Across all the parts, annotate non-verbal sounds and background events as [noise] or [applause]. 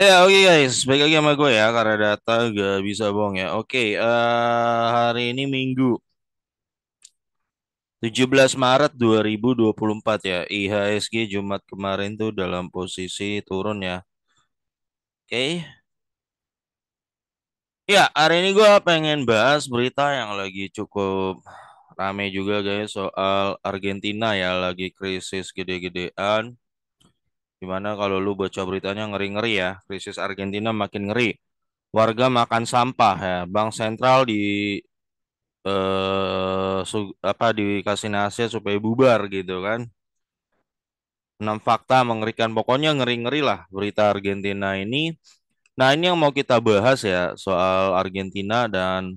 Ya, oke guys, balik lagi sama gue ya karena data gak bisa bohong ya. Oke, eh, hari ini Minggu 17 Maret 2024 ya. IHSG Jumat kemarin tuh dalam posisi turun ya. Oke. Ya, hari ini gue pengen bahas berita yang lagi cukup rame juga guys soal Argentina ya lagi krisis gede-gedean Gimana kalau lu baca beritanya ngeri-ngeri ya, krisis Argentina makin ngeri. Warga makan sampah ya, Bank Sentral di eh, su, apa dikasih nasihat supaya bubar gitu kan. Enam fakta mengerikan. Pokoknya ngeri-ngeri lah berita Argentina ini. Nah, ini yang mau kita bahas ya soal Argentina dan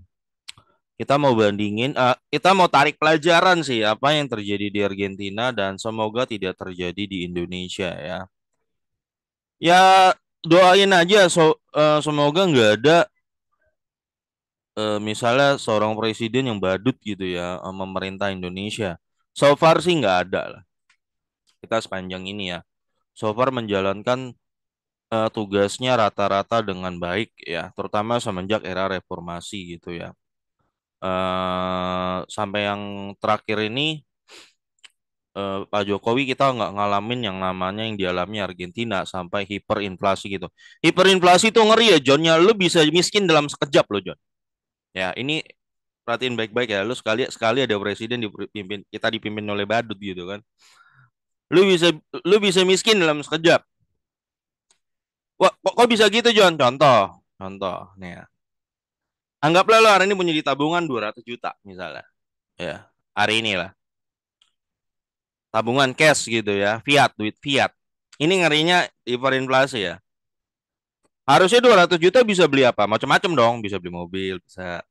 kita mau bandingin uh, kita mau tarik pelajaran sih apa yang terjadi di Argentina dan semoga tidak terjadi di Indonesia ya ya doain aja so, uh, semoga nggak ada uh, misalnya seorang presiden yang badut gitu ya memerintah Indonesia. So far sih nggak ada lah. Kita sepanjang ini ya. So far menjalankan uh, tugasnya rata-rata dengan baik ya, terutama semenjak era reformasi gitu ya. Uh, sampai yang terakhir ini eh, Pak Jokowi kita nggak ngalamin yang namanya yang dialami Argentina sampai hiperinflasi gitu. Hiperinflasi itu ngeri ya Johnnya ya. Lu bisa miskin dalam sekejap loh John. Ya ini perhatiin baik-baik ya. Lu sekali sekali ada presiden dipimpin kita dipimpin oleh badut gitu kan. Lu bisa lu bisa miskin dalam sekejap. Wah, kok, kok bisa gitu John? Contoh, contoh nih ya. Anggaplah lo hari ini punya di tabungan 200 juta misalnya. Ya, hari ini lah tabungan cash gitu ya, fiat, duit fiat. Ini ngerinya inflasi ya. Harusnya 200 juta bisa beli apa? Macam-macam dong, bisa beli mobil, bisa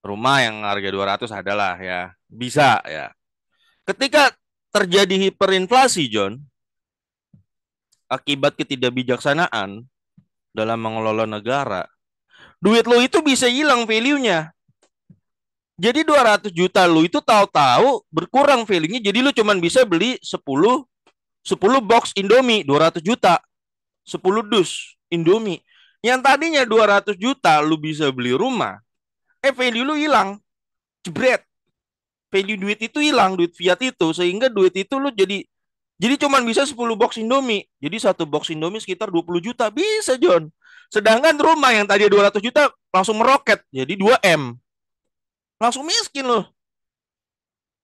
rumah yang harga 200 adalah ya. Bisa ya. Ketika terjadi hiperinflasi, John, akibat ketidakbijaksanaan dalam mengelola negara, duit lo itu bisa hilang value-nya. Jadi 200 juta lu itu tahu-tahu berkurang feelingnya, Jadi lu cuman bisa beli 10 10 box Indomie 200 juta. 10 dus Indomie. Yang tadinya 200 juta lu bisa beli rumah. Eh value lu hilang. Jebret. Value duit itu hilang, duit fiat itu sehingga duit itu lu jadi jadi cuman bisa 10 box Indomie. Jadi satu box Indomie sekitar 20 juta bisa, John. Sedangkan rumah yang tadi 200 juta langsung meroket jadi 2M langsung miskin loh.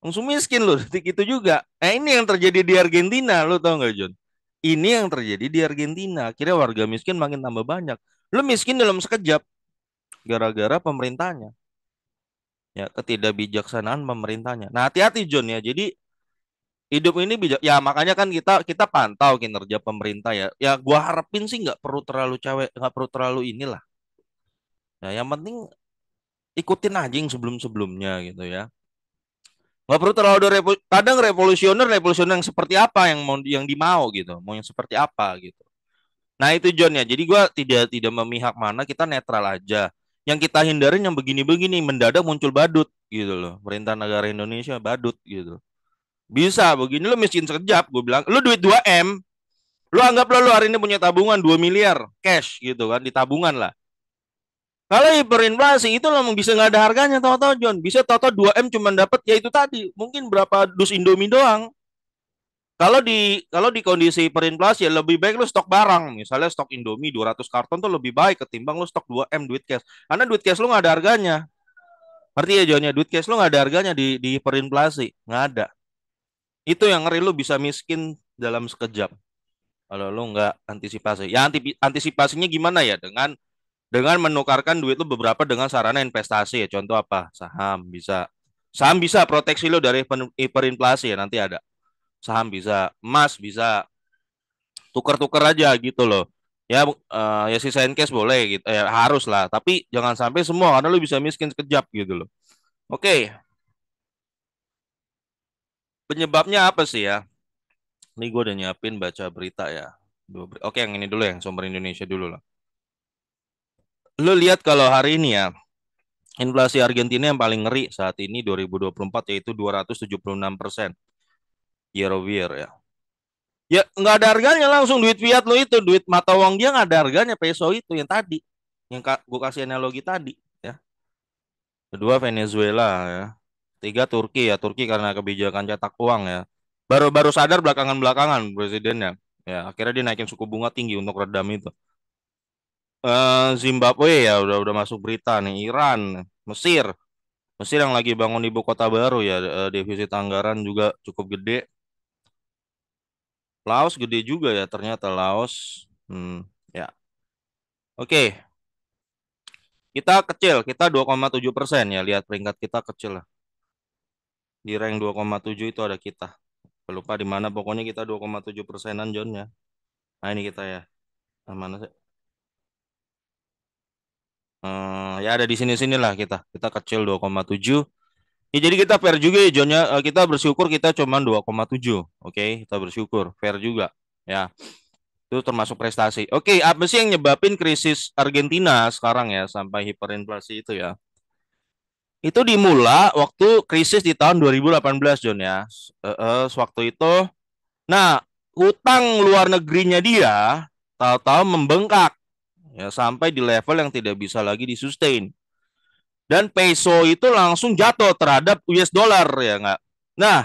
Langsung miskin loh detik itu juga. Eh ini yang terjadi di Argentina lo tau nggak John? Ini yang terjadi di Argentina. Akhirnya warga miskin makin tambah banyak. Lo miskin dalam sekejap gara-gara pemerintahnya. Ya, ketidakbijaksanaan pemerintahnya. Nah, hati-hati John ya. Jadi hidup ini bijak. Ya makanya kan kita kita pantau kinerja pemerintah ya. Ya gua harapin sih nggak perlu terlalu cewek, nggak perlu terlalu inilah. Ya, yang penting ikutin aja yang sebelum-sebelumnya gitu ya. Nggak perlu terlalu ada revol- kadang revolusioner revolusioner yang seperti apa yang mau yang dimau gitu, mau yang seperti apa gitu. Nah itu John ya. Jadi gue tidak tidak memihak mana, kita netral aja. Yang kita hindarin yang begini-begini mendadak muncul badut gitu loh. Perintah negara Indonesia badut gitu. Bisa begini lo miskin sekejap gue bilang. Lo duit 2 M, lo anggap lo, lo hari ini punya tabungan 2 miliar cash gitu kan di tabungan lah kalau hiperinflasi itu memang bisa nggak ada harganya, toto, John. Bisa toto dua 2M cuma dapat ya itu tadi, mungkin berapa dus Indomie doang. Kalau di kalau di kondisi hiperinflasi ya lebih baik lu stok barang, misalnya stok Indomie 200 karton tuh lebih baik ketimbang lu stok 2M duit cash. Karena duit cash lu nggak ada harganya. Berarti ya John ya? duit cash lu nggak ada harganya di di hiperinflasi, nggak ada. Itu yang ngeri lu bisa miskin dalam sekejap. Kalau lu nggak antisipasi. Ya antisipasinya gimana ya dengan dengan menukarkan duit lu beberapa dengan sarana investasi ya contoh apa saham bisa saham bisa proteksi lu dari hiperinflasi ya nanti ada saham bisa emas bisa tuker-tuker aja gitu loh ya uh, ya sisa in cash boleh gitu ya eh, harus lah tapi jangan sampai semua karena lu bisa miskin sekejap gitu loh oke okay. penyebabnya apa sih ya ini gue udah nyiapin baca berita ya oke okay, yang ini dulu ya, yang sumber Indonesia dulu lah lu lihat kalau hari ini ya, inflasi Argentina yang paling ngeri saat ini 2024 yaitu 276 persen year over year ya. Ya nggak ada harganya langsung duit fiat lo itu duit mata uang dia nggak ada harganya peso itu yang tadi yang gue kasih analogi tadi ya. Kedua Venezuela ya. Tiga Turki ya Turki karena kebijakan cetak uang ya. Baru baru sadar belakangan belakangan presidennya ya akhirnya dia naikin suku bunga tinggi untuk redam itu uh, Zimbabwe ya udah udah masuk berita nih Iran Mesir Mesir yang lagi bangun ibu kota baru ya uh, defisit anggaran juga cukup gede Laos gede juga ya ternyata Laos hmm, ya oke kita kecil kita 2,7 persen ya lihat peringkat kita kecil lah di rank 2,7 itu ada kita lupa di mana pokoknya kita 2,7 persenan John ya nah ini kita ya nah, mana sih Eh, ya ada di sini-sini lah kita. Kita kecil 2,7. Ya jadi kita fair juga ya John ya. Eh, Kita bersyukur kita cuma 2,7. Oke, okay? kita bersyukur, fair juga ya. Itu termasuk prestasi. Oke, okay, apa sih yang nyebabin krisis Argentina sekarang ya sampai hiperinflasi itu ya? Itu dimulai waktu krisis di tahun 2018 John ya. Uh, uh, sewaktu itu nah, utang luar negerinya dia tahu-tahu membengkak ya sampai di level yang tidak bisa lagi disustain. Dan peso itu langsung jatuh terhadap US dollar ya nggak. Nah,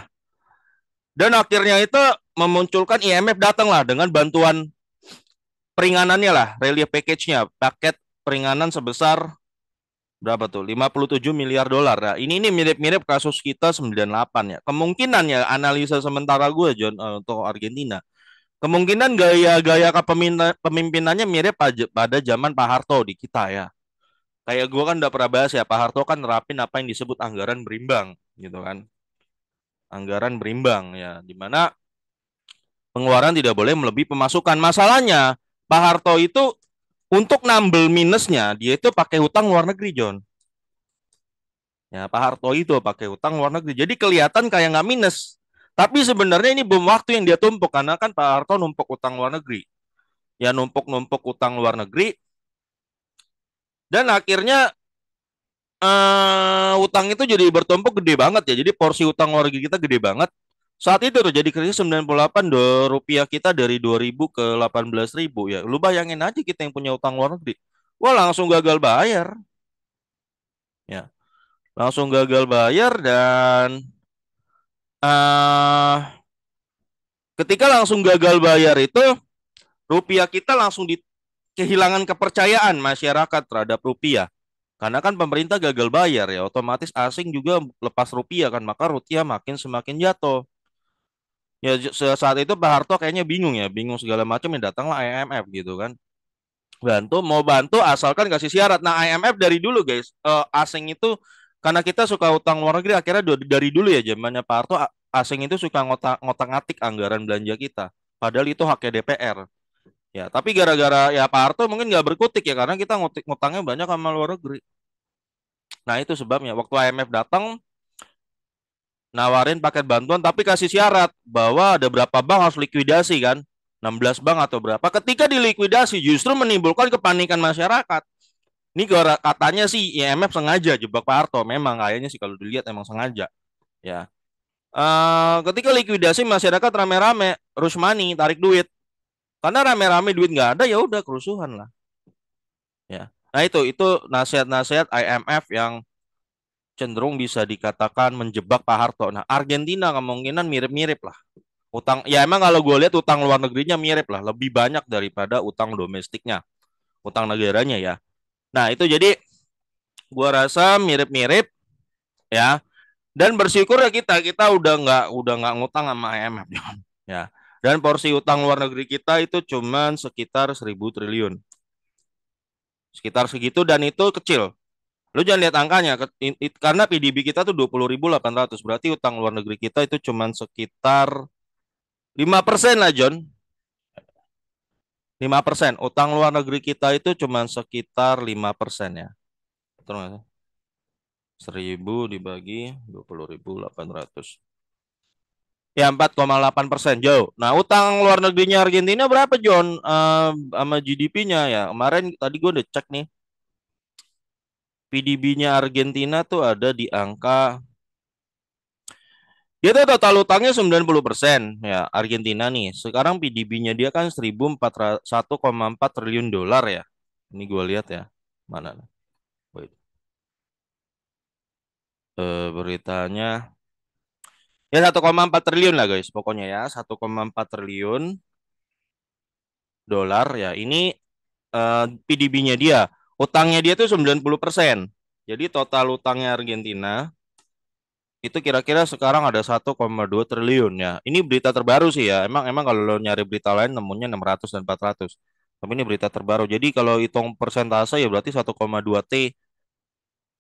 dan akhirnya itu memunculkan IMF datanglah dengan bantuan peringanannya lah, relief package-nya, paket peringanan sebesar berapa tuh? 57 miliar dolar. Nah, ini ini mirip-mirip kasus kita 98 ya. Kemungkinan ya analisa sementara gue John eh, untuk Argentina Kemungkinan gaya-gaya kepemimpinannya mirip pada zaman Pak Harto di kita ya. Kayak gue kan udah pernah bahas ya, Pak Harto kan nerapin apa yang disebut anggaran berimbang gitu kan. Anggaran berimbang ya, dimana pengeluaran tidak boleh melebihi pemasukan. Masalahnya, Pak Harto itu untuk nambel minusnya, dia itu pakai hutang luar negeri, John. Ya, Pak Harto itu pakai hutang luar negeri. Jadi kelihatan kayak nggak minus. Tapi sebenarnya ini bom waktu yang dia tumpuk karena kan Pak Harto numpuk utang luar negeri. Ya numpuk-numpuk utang luar negeri. Dan akhirnya uh, utang itu jadi bertumpuk gede banget ya. Jadi porsi utang luar negeri kita gede banget. Saat itu tuh jadi krisis 98 do, rupiah kita dari 2000 ke 18.000 ya. Lu bayangin aja kita yang punya utang luar negeri. Wah langsung gagal bayar. Ya. Langsung gagal bayar dan uh, ketika langsung gagal bayar itu rupiah kita langsung di kehilangan kepercayaan masyarakat terhadap rupiah. Karena kan pemerintah gagal bayar ya, otomatis asing juga lepas rupiah kan, maka rupiah makin semakin jatuh. Ya saat itu Pak Harto kayaknya bingung ya, bingung segala macam yang datanglah IMF gitu kan. Bantu mau bantu asalkan kasih syarat. Nah IMF dari dulu guys, uh, asing itu karena kita suka utang luar negeri akhirnya dari dulu ya zamannya Pak Harto asing itu suka ngotak ngotak ngatik anggaran belanja kita padahal itu haknya DPR ya tapi gara-gara ya Pak Harto mungkin nggak berkutik ya karena kita ngutik ngutangnya banyak sama luar negeri nah itu sebabnya waktu IMF datang nawarin paket bantuan tapi kasih syarat bahwa ada berapa bank harus likuidasi kan 16 bank atau berapa ketika dilikuidasi justru menimbulkan kepanikan masyarakat ini katanya sih IMF sengaja jebak Pak Harto. Memang kayaknya sih kalau dilihat emang sengaja. Ya. Uh, ketika likuidasi masyarakat rame-rame, Rusmani tarik duit. Karena rame-rame duit nggak ada ya udah kerusuhan lah. Ya. Nah itu itu nasihat-nasihat IMF yang cenderung bisa dikatakan menjebak Pak Harto. Nah Argentina kemungkinan mirip-mirip lah. Utang ya emang kalau gue lihat utang luar negerinya mirip lah, lebih banyak daripada utang domestiknya, utang negaranya ya. Nah, itu jadi gua rasa mirip-mirip ya. Dan bersyukur ya kita kita udah nggak udah nggak ngutang sama IMF ya. Dan porsi utang luar negeri kita itu cuman sekitar 1000 triliun. Sekitar segitu dan itu kecil. Lu jangan lihat angkanya karena PDB kita tuh 20.800 berarti utang luar negeri kita itu cuman sekitar 5% lah John lima persen Utang luar negeri kita itu cuma sekitar lima persen ya. seribu dibagi dua puluh ribu delapan ratus Ya empat koma delapan persen jauh. Nah utang luar negerinya Argentina berapa John uh, sama GDP-nya ya? Kemarin tadi gue udah cek nih. PDB-nya Argentina tuh ada di angka Ya itu total utangnya 90% ya Argentina nih. Sekarang PDB-nya dia kan 1.401,4 triliun dolar ya. Ini gue lihat ya. Mana? Wait. E, beritanya ya 1,4 triliun lah guys pokoknya ya 1,4 triliun dolar ya ini e, eh, PDB-nya dia utangnya dia tuh 90% jadi total utangnya Argentina itu kira-kira sekarang ada 1,2 triliun ya. Ini berita terbaru sih ya. Emang emang kalau lo nyari berita lain nemunya 600 dan 400. Tapi ini berita terbaru. Jadi kalau hitung persentase ya berarti 1,2 T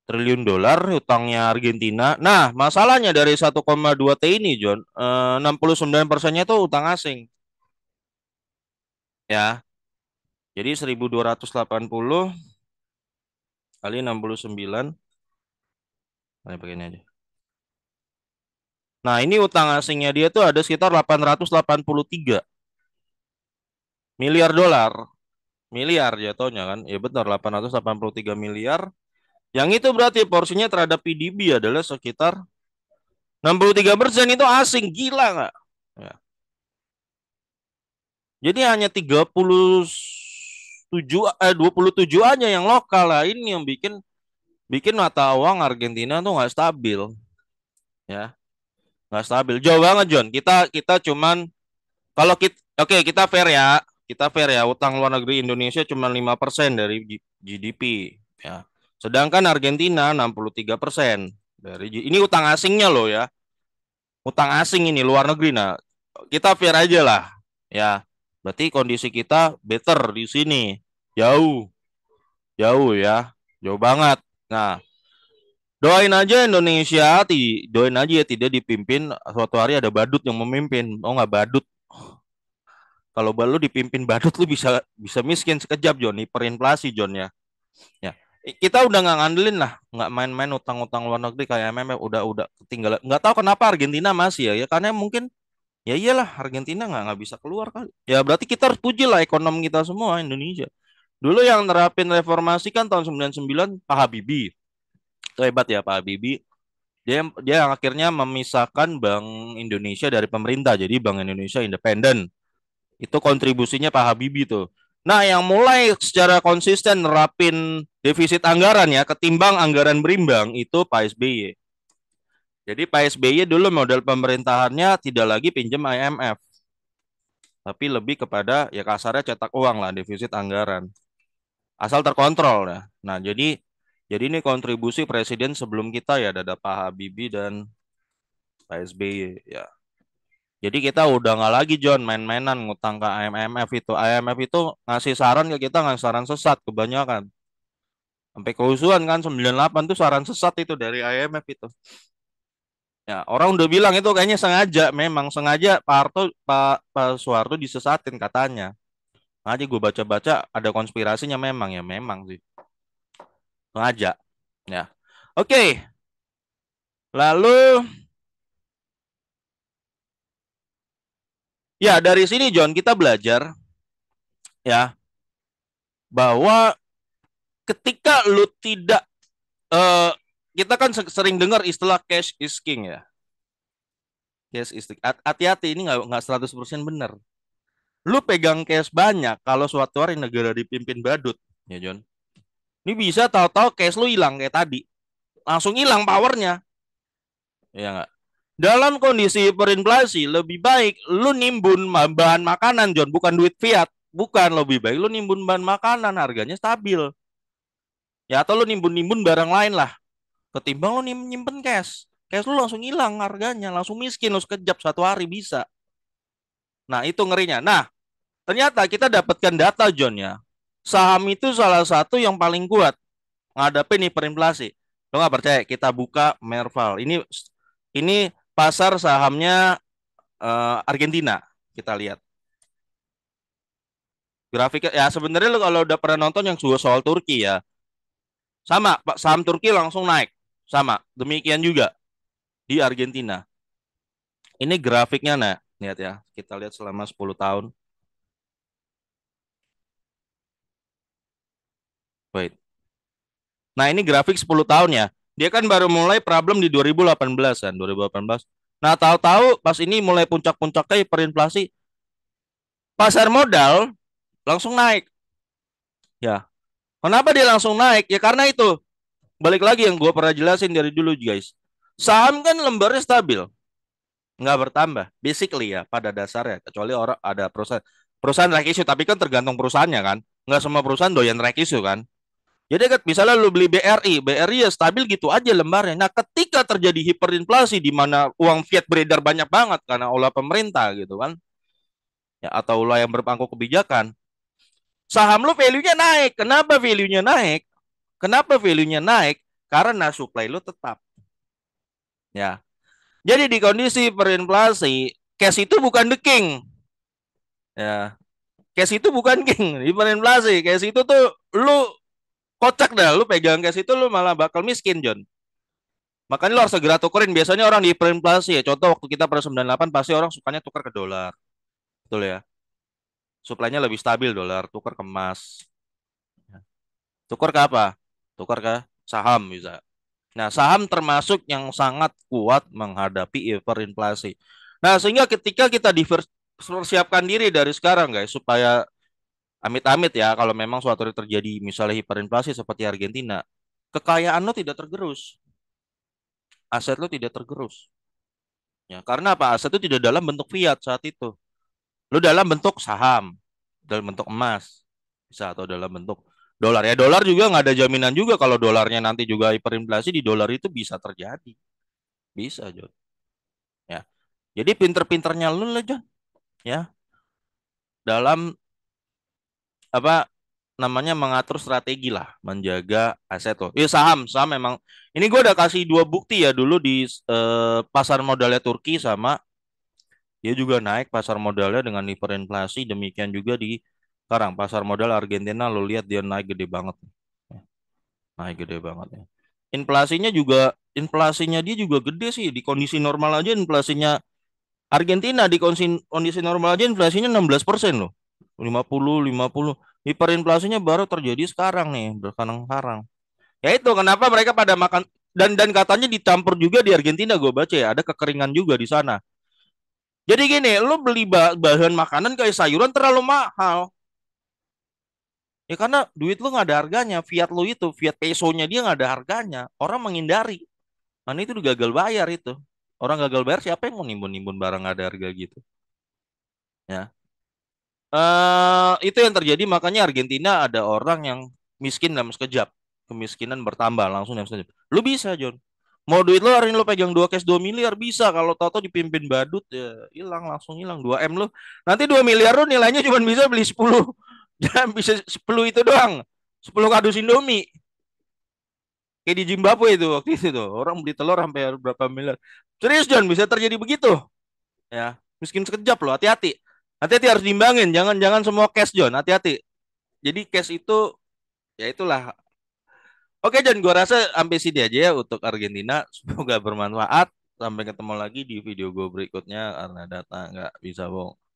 triliun dolar hutangnya Argentina. Nah, masalahnya dari 1,2 T ini, John, 69 eh, persennya itu utang asing. Ya. Jadi 1280 kali 69 Nah, begini aja. Nah, ini utang asingnya dia tuh ada sekitar 883 miliar dolar. Miliar jatuhnya kan. Ya benar 883 miliar. Yang itu berarti porsinya terhadap PDB adalah sekitar 63% persen itu asing gila nggak? Ya. Jadi hanya 37 eh 27 aja yang lokal lah ini yang bikin bikin mata uang Argentina tuh nggak stabil. Ya nggak stabil jauh banget John kita kita cuman kalau kita oke okay, kita fair ya kita fair ya utang luar negeri Indonesia cuma lima persen dari GDP ya sedangkan Argentina 63 persen dari ini utang asingnya loh ya utang asing ini luar negeri nah kita fair aja lah ya berarti kondisi kita better di sini jauh jauh ya jauh banget nah Doain aja Indonesia ti, doain aja ya tidak dipimpin suatu hari ada badut yang memimpin. Oh nggak badut. Kalau baru dipimpin badut lu bisa bisa miskin sekejap John, hiperinflasi John ya. Ya. Kita udah nggak ngandelin lah, nggak main-main utang-utang luar negeri kayak MMF udah udah ketinggalan. Nggak tahu kenapa Argentina masih ya, ya karena mungkin ya iyalah Argentina nggak nggak bisa keluar kali. Ya berarti kita harus puji lah ekonomi kita semua Indonesia. Dulu yang nerapin reformasi kan tahun 99 Pak Habibie itu hebat ya Pak Habibie dia dia akhirnya memisahkan Bank Indonesia dari pemerintah jadi Bank Indonesia independen itu kontribusinya Pak Habibie tuh nah yang mulai secara konsisten nerapin defisit anggaran ya ketimbang anggaran berimbang itu Pak SBY jadi Pak SBY dulu model pemerintahannya tidak lagi pinjam IMF tapi lebih kepada ya kasarnya cetak uang lah defisit anggaran asal terkontrol ya nah jadi jadi ini kontribusi presiden sebelum kita ya, ada Pak Habibie dan Pak SBY ya. Jadi kita udah nggak lagi John main-mainan ngutang ke IMF itu. IMF itu ngasih saran ke kita ngasih saran sesat kebanyakan. Sampai kehusuan kan 98 itu saran sesat itu dari IMF itu. Ya, orang udah bilang itu kayaknya sengaja, memang sengaja Pak Harto, Pak, Pak Soeharto disesatin katanya. Nanti gue baca-baca ada konspirasinya memang ya, memang sih. Sengaja. Ya. Oke. Lalu Ya, dari sini John kita belajar ya bahwa ketika lu tidak uh, kita kan sering dengar istilah cash is king ya. Cash is king. Hati-hati ini nggak nggak persen benar. Lu pegang cash banyak kalau suatu hari negara dipimpin badut, ya John. Ini bisa tahu-tahu cash lu hilang kayak tadi. Langsung hilang powernya. Ya nggak? Dalam kondisi perinflasi lebih baik lu nimbun bahan makanan John bukan duit fiat bukan lebih baik lu nimbun bahan makanan harganya stabil ya atau lu nimbun-nimbun barang lain lah ketimbang lu nyimpen cash cash lu langsung hilang harganya langsung miskin lu sekejap satu hari bisa nah itu ngerinya nah ternyata kita dapatkan data John ya saham itu salah satu yang paling kuat ngadepin hiperinflasi. Lo nggak percaya? Kita buka Merval. Ini ini pasar sahamnya uh, Argentina. Kita lihat grafik. Ya sebenarnya lo kalau udah pernah nonton yang soal Turki ya, sama pak saham Turki langsung naik. Sama demikian juga di Argentina. Ini grafiknya nah lihat ya. Kita lihat selama 10 tahun. Wait. Nah, ini grafik 10 tahun ya. Dia kan baru mulai problem di 2018 kan, 2018. Nah, tahu-tahu pas ini mulai puncak-puncaknya hiperinflasi pasar modal langsung naik. Ya. Kenapa dia langsung naik? Ya karena itu. Balik lagi yang gue pernah jelasin dari dulu guys. Saham kan lembarnya stabil. Nggak bertambah. Basically ya pada dasarnya. Kecuali orang ada perusahaan. Perusahaan rekisu, Tapi kan tergantung perusahaannya kan. Nggak semua perusahaan doyan rekisu kan. Jadi ya kan misalnya lu beli BRI, BRI ya stabil gitu aja lembarnya. Nah, ketika terjadi hiperinflasi di mana uang fiat beredar banyak banget karena olah pemerintah gitu kan. Ya atau olah yang berpangku kebijakan. Saham lu value-nya naik. Kenapa value-nya naik? Kenapa value-nya naik? Karena supply lu tetap. Ya. Jadi di kondisi hiperinflasi, cash itu bukan the king. Ya. Cash itu bukan [laughs] king, hiperinflasi. Cash itu tuh lu kocak dah lu pegang cash itu lu malah bakal miskin John makanya lu harus segera tukerin biasanya orang di perinflasi, ya contoh waktu kita pada 98 pasti orang sukanya tukar ke dolar betul ya suplainya lebih stabil dolar tukar ke emas ya. tukar ke apa tukar ke saham bisa nah saham termasuk yang sangat kuat menghadapi hiperinflasi nah sehingga ketika kita diversifikasi persiapkan diri dari sekarang guys supaya Amit-amit ya kalau memang suatu hari terjadi misalnya hiperinflasi seperti Argentina, kekayaan lo tidak tergerus. Aset lo tidak tergerus. Ya, karena apa? Aset itu tidak dalam bentuk fiat saat itu. Lo dalam bentuk saham, dalam bentuk emas, bisa atau dalam bentuk dolar. Ya, dolar juga nggak ada jaminan juga kalau dolarnya nanti juga hiperinflasi di dolar itu bisa terjadi. Bisa, John. Ya. Jadi pinter-pinternya lo lah, John. Ya. Dalam apa namanya mengatur strategi lah menjaga aset tuh. Ya saham, saham memang ini gue udah kasih dua bukti ya dulu di eh, pasar modalnya Turki sama dia juga naik pasar modalnya dengan hiperinflasi demikian juga di sekarang pasar modal Argentina lo lihat dia naik gede banget ya, naik gede banget ya inflasinya juga inflasinya dia juga gede sih di kondisi normal aja inflasinya Argentina di kondisi, normal aja inflasinya 16 persen loh 50 50 hiperinflasinya baru terjadi sekarang nih sekarang-sekarang ya itu kenapa mereka pada makan dan dan katanya dicampur juga di Argentina gue baca ya ada kekeringan juga di sana jadi gini lo beli bahan makanan kayak sayuran terlalu mahal ya karena duit lo nggak ada harganya fiat lo itu fiat pesonya dia nggak ada harganya orang menghindari mana itu gagal bayar itu orang gagal bayar siapa yang mau nimbun-nimbun barang ada harga gitu ya Uh, itu yang terjadi makanya Argentina ada orang yang miskin dalam sekejap kemiskinan bertambah langsung dalam sekejap lu bisa John mau duit lo hari ini lo pegang dua cash 2 miliar bisa kalau tato dipimpin badut ya hilang langsung hilang 2 M lo. nanti 2 miliar lo nilainya cuma bisa beli 10 dan [laughs] ya, bisa 10 itu doang 10 kardus Indomie kayak di Zimbabwe itu waktu itu tuh orang beli telur sampai berapa miliar serius John bisa terjadi begitu ya miskin sekejap loh hati-hati Hati-hati harus diimbangin, jangan-jangan semua cash John, hati-hati. Jadi cash itu ya itulah. Oke John, gua rasa sampai sini aja ya untuk Argentina. [laughs] Semoga bermanfaat. Sampai ketemu lagi di video gue berikutnya karena data nggak bisa bohong.